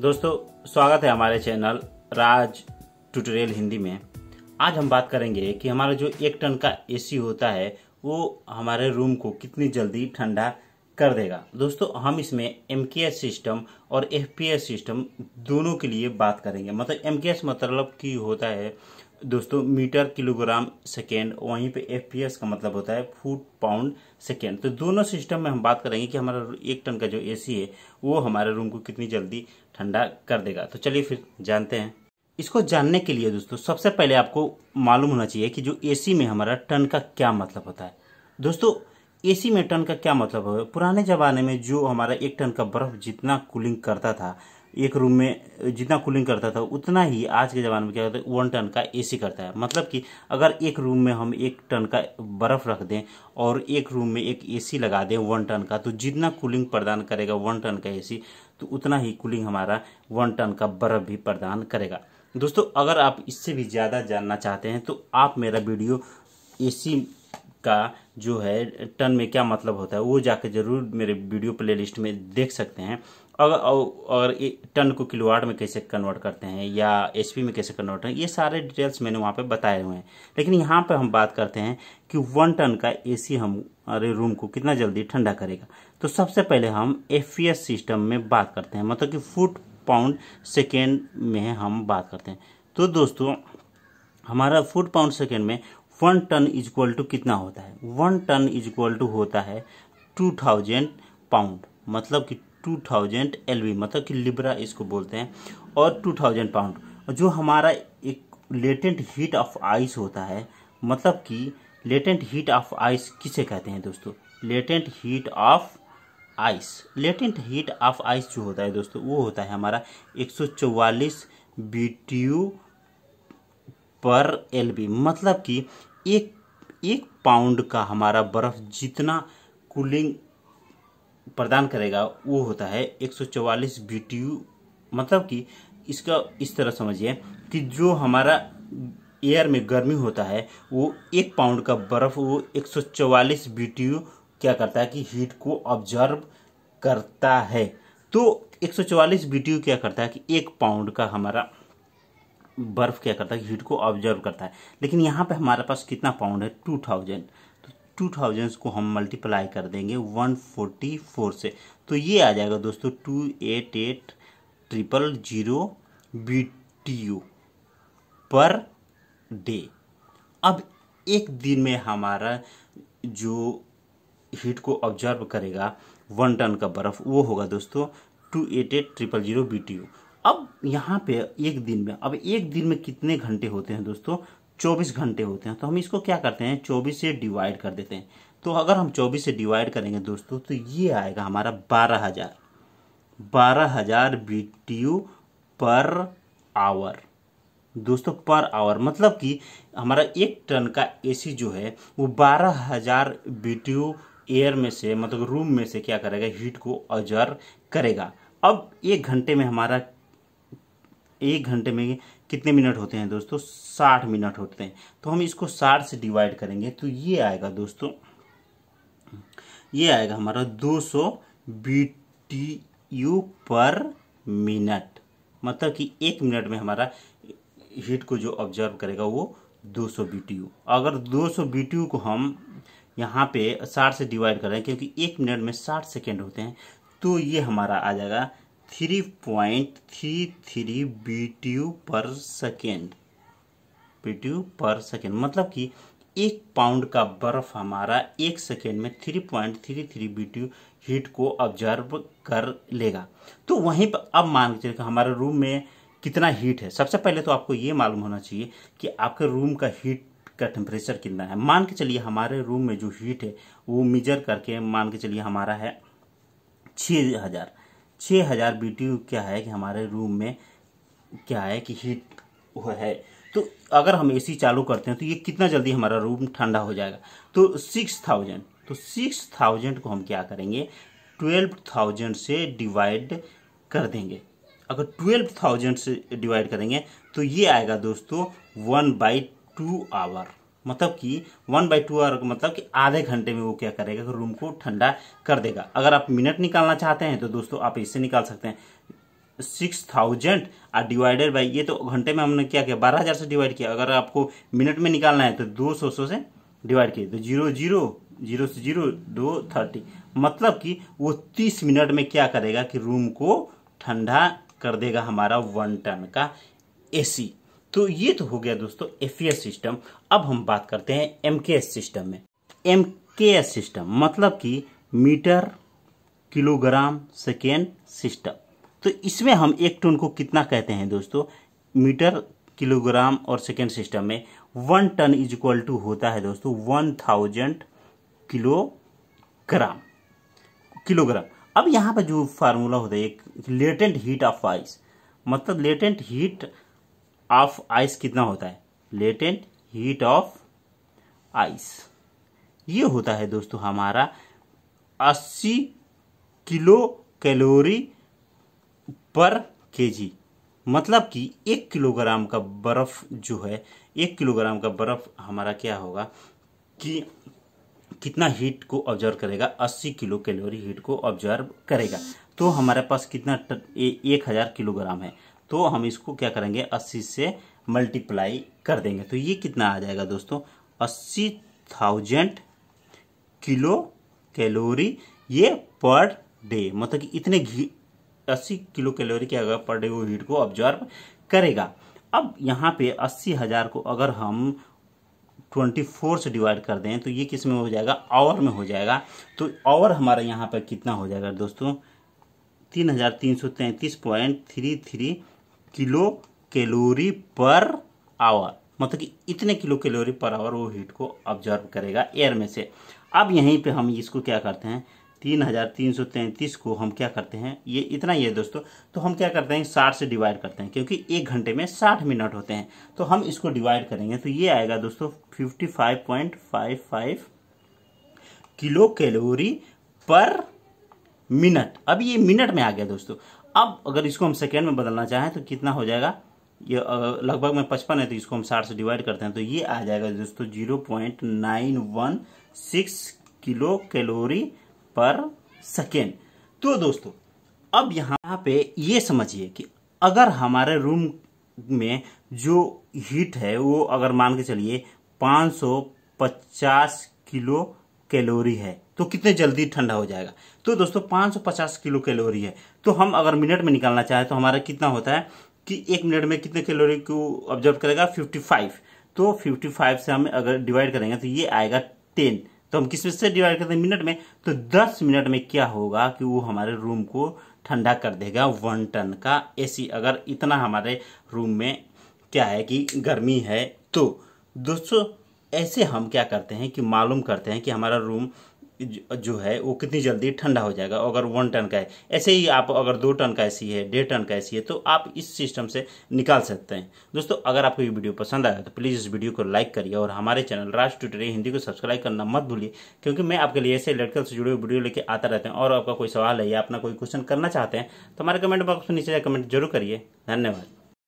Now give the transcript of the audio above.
दोस्तों स्वागत है हमारे चैनल राज ट्यूटोरियल हिंदी में आज हम बात करेंगे कि हमारा जो एक टन का एसी होता है वो हमारे रूम को कितनी जल्दी ठंडा कर देगा दोस्तों हम इसमें एम सिस्टम और एफ सिस्टम दोनों के लिए बात करेंगे मतलब एम मतलब कि होता है दोस्तों मीटर किलोग्राम सेकेंड वहीं पे एफ का मतलब होता है फुट पाउंड सेकेंड तो दोनों सिस्टम में हम बात करेंगे कि हमारा एक टन का जो एसी है वो हमारे रूम को कितनी जल्दी ठंडा कर देगा तो चलिए फिर जानते हैं इसको जानने के लिए दोस्तों सबसे पहले आपको मालूम होना चाहिए कि जो एसी में हमारा टन का क्या मतलब होता है दोस्तों एसी में टन का क्या मतलब है पुराने ज़माने में जो हमारा एक टन का बर्फ़ जितना कूलिंग करता था एक रूम में जितना कूलिंग करता था उतना ही आज के ज़माने में क्या होता है वन टन का एसी करता है मतलब कि अगर एक रूम में हम एक टन का बर्फ़ रख दें और एक रूम में एक एसी लगा दें वन टन का तो जितना कूलिंग प्रदान करेगा वन टन का एसी तो उतना ही कूलिंग हमारा वन टन का बर्फ भी प्रदान करेगा दोस्तों अगर आप इससे भी ज़्यादा जानना चाहते हैं तो आप मेरा वीडियो एसी का जो है टन में क्या मतलब होता है वो जाके जरूर मेरे वीडियो प्लेलिस्ट में देख सकते हैं अगर और टन को किलोवाट में कैसे कन्वर्ट करते हैं या एच में कैसे कन्वर्ट हैं ये सारे डिटेल्स मैंने वहाँ पे बताए हुए हैं लेकिन यहाँ पे हम बात करते हैं कि वन टन का एसी हम अरे रूम को कितना जल्दी ठंडा करेगा तो सबसे पहले हम एफ सिस्टम में बात करते हैं मतलब कि फुट पाउंड सेकेंड में हम बात करते हैं तो दोस्तों हमारा फुट पाउंड सेकेंड में one ton is equal to कितना होता है one ton is equal to होता है टू थाउजेंड पाउंड मतलब कि 2000 एलवी मतलब कि लिब्रा इसको बोलते हैं और 2000 पाउंड जो हमारा एक लेटेंट हीट ऑफ आइस होता है मतलब कि लेटेंट हीट ऑफ आइस किसे कहते हैं दोस्तों latent heat of ice latent heat of ice जो होता है दोस्तों वो होता है हमारा 144 बीटीयू पर बी मतलब कि एक एक पाउंड का हमारा बर्फ जितना कूलिंग प्रदान करेगा वो होता है 144 बीटीयू मतलब कि इसका इस तरह समझिए कि जो हमारा एयर में गर्मी होता है वो एक पाउंड का बर्फ वो 144 बीटीयू क्या करता है कि हीट को ऑब्जर्व करता है तो 144 बीटीयू क्या करता है कि एक पाउंड का हमारा बर्फ क्या करता है हीट को ऑब्जर्व करता है लेकिन यहाँ पे हमारे पास कितना पाउंड है 2000 टू थाउजेंड्स को हम मल्टीप्लाई कर देंगे वन फोर्टी फोर से तो ये आ जाएगा दोस्तों two eight eight triple zero B T U per day अब एक दिन में हमारा जो हीट को ऑब्जर्व करेगा वन टन का बर्फ़ वो होगा दोस्तों two eight eight triple zero B T U अब यहाँ पे एक दिन में अब एक दिन में कितने घंटे होते हैं दोस्तों 24 घंटे होते हैं तो हम इसको क्या करते हैं 24 से डिवाइड कर देते हैं तो अगर हम 24 से डिवाइड करेंगे दोस्तों तो ये आएगा हमारा बारह हज़ार बारह हज़ार बी पर आवर दोस्तों पर आवर मतलब कि हमारा एक टन का एसी जो है वो बारह हज़ार बी एयर में से मतलब रूम में से क्या करेगा हीट को अजर करेगा अब एक घंटे में हमारा एक घंटे में कितने मिनट होते हैं दोस्तों साठ मिनट होते हैं तो हम इसको साठ से डिवाइड करेंगे तो ये आएगा दोस्तों ये आएगा हमारा दो सौ B T U per minute मतलब कि एक मिनट में हमारा हीट को जो ऑब्जर्व करेगा वो 200 यू अगर 200 यू को हम यहाँ पे 60 से डिवाइड करें क्योंकि एक मिनट में 60 सेकेंड होते हैं तो ये हमारा आ जाएगा three point three three B T U per second B T U per second मतलब कि एक पाउंड का बर्फ हमारा एक सेकेंड में three point three three B T U heat को ऑब्जर्व कर लेगा तो वहीं पर अब मान के चलिए हमारे रूम में कितना हीट है सबसे पहले तो आपको ये मालूम होना चाहिए कि आपके रूम का हीट का टेम्परेचर कितना है मान के चलिए हमारे रूम में जो हीट है वो मेजर करके मान के चलिए हमारा है छः हज़ार छः हज़ार बी क्या है कि हमारे रूम में क्या है कि हीट वो है तो अगर हम एसी चालू करते हैं तो ये कितना जल्दी हमारा रूम ठंडा हो जाएगा तो सिक्स थाउजेंड तो सिक्स थाउजेंड को हम क्या करेंगे ट्वेल्व थाउजेंड से डिवाइड कर देंगे अगर ट्वेल्व थाउजेंड से डिवाइड करेंगे तो ये आएगा दोस्तों वन बाई टू आवर मतलब कि वन बाई टू आवर मतलब कि आधे घंटे में वो क्या करेगा कि रूम को ठंडा कर देगा अगर आप मिनट निकालना चाहते हैं तो दोस्तों आप इससे निकाल सकते हैं सिक्स थाउजेंड और डिवाइडेड बाई ये तो घंटे में हमने क्या किया बारह हजार से डिवाइड किया अगर आपको मिनट में निकालना है तो दो सौ सौ से डिवाइड किया तो जीरो जीरो जीरो से जीरो दो थर्टी मतलब कि वो तीस मिनट में क्या करेगा कि रूम को ठंडा कर देगा हमारा वन टन का एसी तो ये तो हो गया दोस्तों एफ सिस्टम e अब हम बात करते हैं एम सिस्टम में एम सिस्टम मतलब कि मीटर किलोग्राम सेकेंड सिस्टम तो इसमें हम एक टन को कितना कहते हैं दोस्तों मीटर किलोग्राम और सेकेंड सिस्टम में one ton is equal to होता है दोस्तों वन थाउजेंड किलोग्राम किलोग्राम अब यहाँ पर जो फार्मूला होता है एक लेटेंट हीट ऑफ आइस मतलब लेटेंट हीट ऑफ आइस कितना होता है लेटेंट हीट ऑफ आइस ये होता है दोस्तों हमारा 80 किलो कैलोरी पर केजी मतलब कि एक किलोग्राम का बर्फ़ जो है एक किलोग्राम का बर्फ़ हमारा क्या होगा कि कितना हीट को ऑब्जर्व करेगा 80 किलो कैलोरी हीट को ऑब्जर्व करेगा तो हमारे पास कितना एक हज़ार किलोग्राम है तो हम इसको क्या करेंगे अस्सी से मल्टीप्लाई कर देंगे तो ये कितना आ जाएगा दोस्तों अस्सी थाउजेंड किलो कैलोरी ये पर डे मतलब कि इतने घी अस्सी किलो कैलोरी क्या पर डे वो हीट को ऑब्जॉर्व करेगा अब यहाँ पे अस्सी हज़ार को अगर हम ट्वेंटी फोर से डिवाइड कर दें तो ये किस में हो जाएगा आवर में हो जाएगा तो आवर हमारा यहाँ पर कितना हो जाएगा दोस्तों तीन हज़ार तीन सौ तैंतीस point three three kilo calorie per hour मतलब कि इतने किलो कैलोरी पर आवर वो हीट को ऑब्जर्व करेगा एयर में से अब यहीं पे हम इसको क्या करते हैं तीन हजार तीन सौ तैंतीस को हम क्या करते हैं ये इतना ही है दोस्तों तो हम क्या करते हैं साठ से डिवाइड करते हैं क्योंकि एक घंटे में साठ मिनट होते हैं तो हम इसको डिवाइड करेंगे तो ये आएगा दोस्तों fifty five point five five kilo calorie per minute अब ये मिनट में आ गया दोस्तों अब अगर इसको हम सेकेंड में बदलना चाहें तो कितना हो जाएगा ये लगभग में पचपन है तो इसको हम साठ से डिवाइड करते हैं तो ये आ जाएगा दोस्तों zero point nine one six kilo calorie per second तो दोस्तों अब यहाँ पे ये समझिए कि अगर हमारे रूम में जो हीट है वो अगर मान के चलिए 550 किलो कैलोरी है तो कितने जल्दी ठंडा हो जाएगा तो दोस्तों 550 किलो कैलोरी है तो हम अगर मिनट में निकालना चाहें तो हमारा कितना होता है कि एक मिनट में कितने कैलोरी को ऑब्जर्व करेगा 55 तो 55 से हम अगर डिवाइड करेंगे तो ये आएगा 10 तो हम किस से डिवाइड करते हैं मिनट में तो 10 मिनट में क्या होगा कि वो हमारे रूम को ठंडा कर देगा वन टन का ए अगर इतना हमारे रूम में क्या है कि गर्मी है तो दोस्तों ऐसे हम क्या करते हैं कि मालूम करते हैं कि हमारा रूम जो है वो कितनी जल्दी ठंडा हो जाएगा अगर वन टन का है ऐसे ही आप अगर दो टन का ऐसी है डेढ़ टन का ऐसी है तो आप इस सिस्टम से निकाल सकते हैं दोस्तों अगर आपको ये वीडियो पसंद आया तो प्लीज़ इस वीडियो को लाइक करिए और हमारे चैनल राज ट्विटर हिंदी को सब्सक्राइब करना मत भूलिए क्योंकि मैं आपके लिए ऐसे इलेक्ट्रिकल से जुड़े हुए वीडियो लेकर आता रहता हैं और आपका कोई सवाल है या अपना कोई क्वेश्चन करना चाहते हैं तो हमारे कमेंट बॉक्स में नीचे कमेंट जरूर करिए धन्यवाद